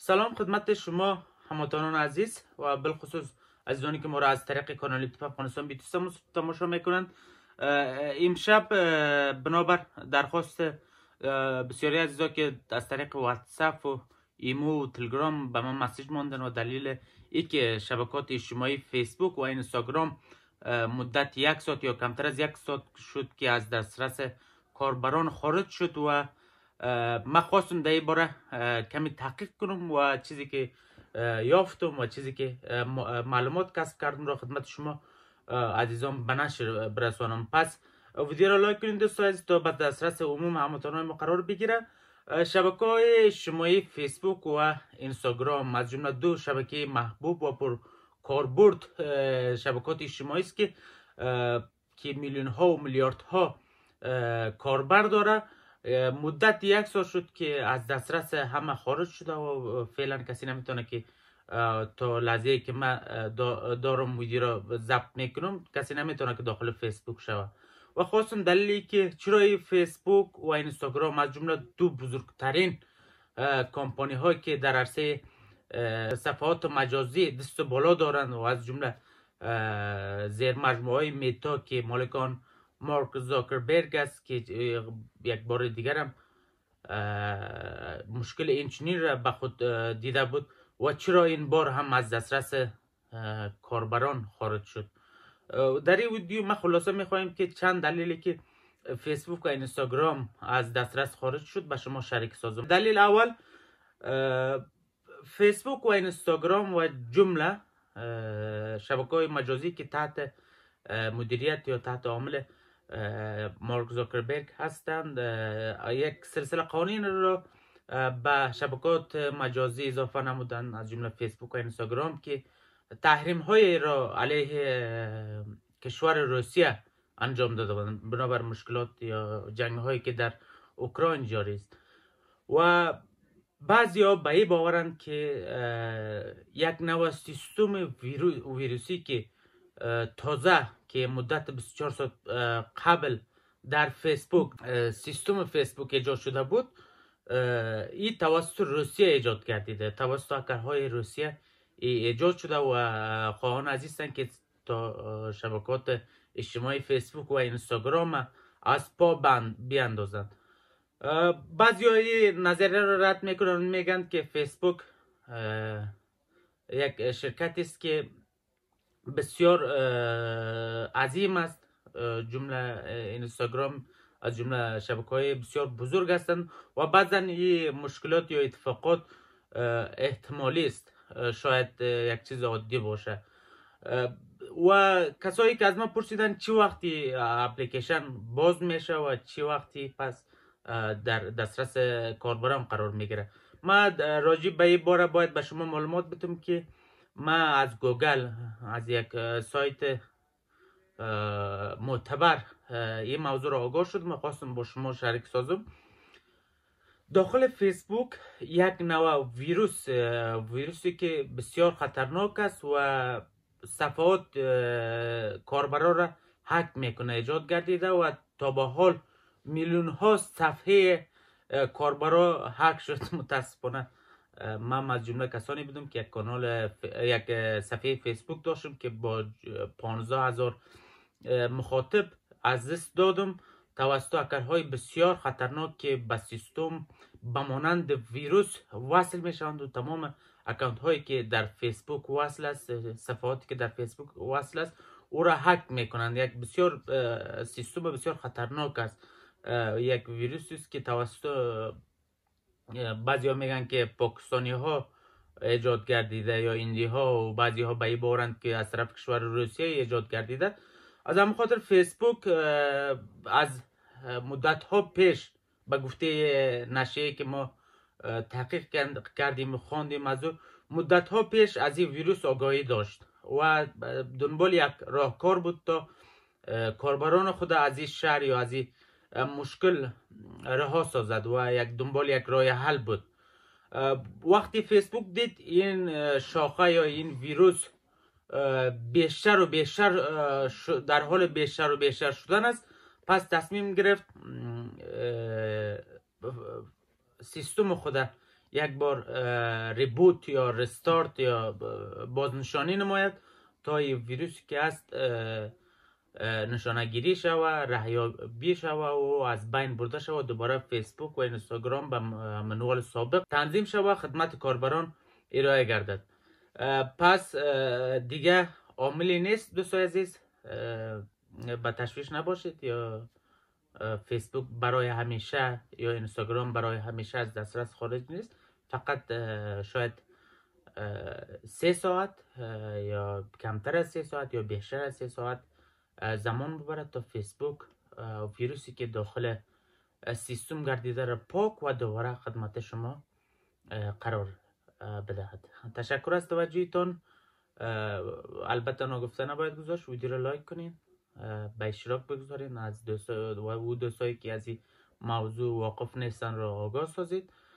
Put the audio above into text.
سلام خدمت شما هموطنان عزیز و بالخصوص عزیزانی که ما را از طریق کانال یوتیوب افغانستان بی تماشا میکنند امشب بنابر درخواست بسیاری عزیزا که از طریق واتساپ و ایمو و تلگرام به ما مسیج ماندن و دلیل ای که شبکات اجتماعی فیسبوک و اینستاگرام مدت یک ساعت یا کمتر از یک ساعت شد که از دسترس کاربران خارج شد و من خواستم در این باره کمی تحقیق کنم و چیزی که یافتم و چیزی که معلومات کسب کردم را خدمت شما عزیزان بنشر برسانم پس ویدیو را لایک کنید دوست عزیز تا به دسترس عموم هموطنان ما قرار بگیره شبکه های شمایی فیسبوک و اینستاگرام از جمله دو شبکه محبوب و پر کاربرد شبکات اجتماعی است که که میلیون ها و میلیارد ها کاربر داره مدت یک سال شد که از دسترس همه خارج شده و فعلا کسی نمیتونه که تا لحظه که من دارم ویدیو را ضبط میکنم کسی نمیتونه که داخل فیسبوک شوه و خواستم دلیلی که چرا فیسبوک و اینستاگرام از جمله دو بزرگترین کمپانی هایی که در عرصه صفحات مجازی دست بالا دارند و از جمله زیر مجموعه های میتا که مالکان مارک زاکربرگ است که یک بار هم مشکل اینچنین را به خود دیده بود و چرا این بار هم از دسترس کاربران خارج شد در این ویدیو ما خلاصه میخواهیم که چند دلیلی که فیسبوک و اینستاگرام از دسترس خارج شد به شما شریک سازم دلیل اول فیسبوک و اینستاگرام و جمله شبکه های مجازی که تحت مدیریت یا تحت عامل مارک زاکربرگ هستند یک سلسله قوانین را به شبکات مجازی اضافه نمودن از جمله فیسبوک و اینستاگرام که تحریم های را علیه کشور روسیه انجام داده بودند بنابر مشکلات یا جنگ هایی که در اوکراین جاری است و بعضی ها به این باورند که یک نوع سیستم ویروسی که تازه که مدت 24 ساعت قبل در فیسبوک سیستم فیسبوک ایجاد شده بود این توسط روسیه ایجاد کردیده توسط هکرهای روسیه ایجاد شده و خواهان عزیزن که تا شبکات اجتماعی فیسبوک و اینستاگرام از پا بند بیاندازند بعضی های نظریه را رد میکنن میگند که فیسبوک یک شرکتی است که بسیار عظیم است جمله اینستاگرام از جمله شبکه های بسیار بزرگ هستند و بعضا این مشکلات یا اتفاقات احتمالی است شاید یک چیز عادی باشه و کسایی که از ما پرسیدن چی وقتی اپلیکیشن باز میشه و چی وقتی پس در دسترس کاربران قرار میگیره ما راجی به این باره باید به شما معلومات بتم که ما از گوگل از یک سایت معتبر این موضوع را آگاه شدم خواستم با شما شریک سازم داخل فیسبوک یک نوع ویروس ویروسی که بسیار خطرناک است و صفحات کاربرا را حک میکنه ایجاد گردیده و تا به حال میلیون ها صفحه کاربرا حک شد متاسفانه من از جمله کسانی بودم که یک کانال ف... یک صفحه فیسبوک داشتم که با 15000 مخاطب از دست دادم توسط اکرهای بسیار خطرناک که به سیستم به مانند ویروس وصل میشوند و تمام اکانت هایی که در فیسبوک وصل است صفحاتی که در فیسبوک وصل است او را هک میکنند یک بسیار سیستم بسیار خطرناک است یک ویروسی است که توسط بعضی ها میگن که پاکستانی ها ایجاد گردیده یا ایندی ها و بعضی ها به بارند که از طرف کشور روسیه ایجاد گردیده از همه خاطر فیسبوک از مدت ها پیش به گفته نشه که ما تحقیق کردیم و خواندیم از او مدت ها پیش از این ویروس آگاهی داشت و دنبال یک راهکار بود تا کاربران خود از این شهر یا از این مشکل رها سازد و یک دنبال یک راه حل بود وقتی فیسبوک دید این شاخه یا این ویروس بیشتر و بیشتر در حال بیشتر و بیشتر شدن است پس تصمیم گرفت سیستم خود یک بار ریبوت یا رستارت یا بازنشانی نماید تا این ویروسی که است نشانه گیری و رهیابی شود و از بین برده و دوباره فیسبوک و اینستاگرام به منوال سابق تنظیم و خدمت کاربران ارائه گردد پس دیگه عاملی نیست دوست عزیز به تشویش نباشید یا فیسبوک برای همیشه یا اینستاگرام برای همیشه از دسترس خارج نیست فقط شاید سه ساعت یا کمتر از سه ساعت یا بیشتر از سه ساعت زمان ببرد تا فیسبوک ویروسی که داخل سیستم گردیده را پاک و دوباره خدمت شما قرار بدهد تشکر از توجهتان البته نگفته نباید گذاشت ویدیو را لایک کنید به اشتراک بگذارید از دوستایی که از این موضوع واقف نیستن را آگاه سازید